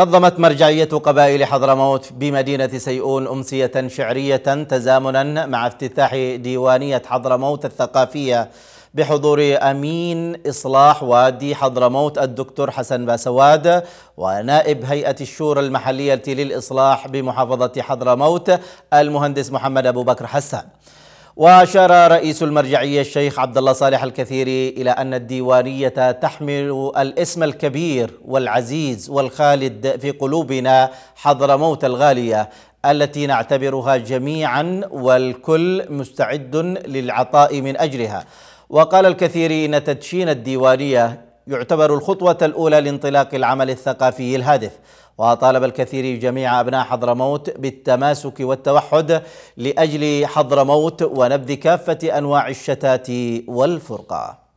نظمت مرجعية قبائل حضرموت بمدينة سيئون أمسية شعرية تزامنا مع افتتاح ديوانية حضرموت الثقافية بحضور أمين إصلاح وادي حضرموت الدكتور حسن باسواد ونائب هيئة الشورى المحلية للإصلاح بمحافظة حضرموت المهندس محمد أبو بكر حسان وأشار رئيس المرجعية الشيخ عبد الله صالح الكثيري إلى أن الديوانية تحمل الاسم الكبير والعزيز والخالد في قلوبنا حضرموت الغالية التي نعتبرها جميعا والكل مستعد للعطاء من أجلها وقال الكثير إن تدشين الديوانية يعتبر الخطوة الأولى لانطلاق العمل الثقافي الهادف وطالب الكثير جميع أبناء حضرموت بالتماسك والتوحد لأجل حضرموت ونبذ كافة أنواع الشتات والفرقة